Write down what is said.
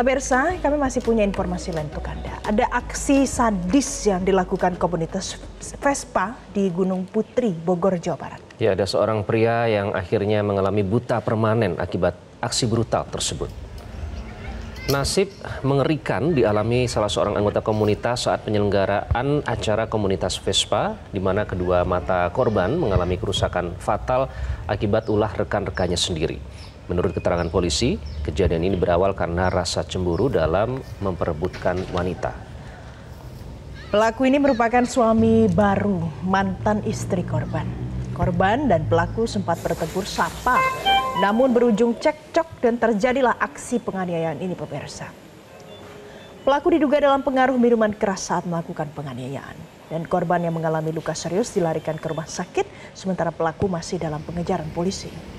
Pemirsa, kami masih punya informasi lain untuk Anda. Ada aksi sadis yang dilakukan komunitas Vespa di Gunung Putri, Bogor, Jawa Barat. Ya, ada seorang pria yang akhirnya mengalami buta permanen akibat aksi brutal tersebut. Nasib mengerikan dialami salah seorang anggota komunitas saat penyelenggaraan acara komunitas Vespa, di mana kedua mata korban mengalami kerusakan fatal akibat ulah rekan-rekannya sendiri. Menurut keterangan polisi, kejadian ini berawal karena rasa cemburu dalam memperebutkan wanita. Pelaku ini merupakan suami baru mantan istri korban. Korban dan pelaku sempat bertegur sapa, namun berujung cekcok dan terjadilah aksi penganiayaan ini pemirsa. Pelaku diduga dalam pengaruh minuman keras saat melakukan penganiayaan dan korban yang mengalami luka serius dilarikan ke rumah sakit sementara pelaku masih dalam pengejaran polisi.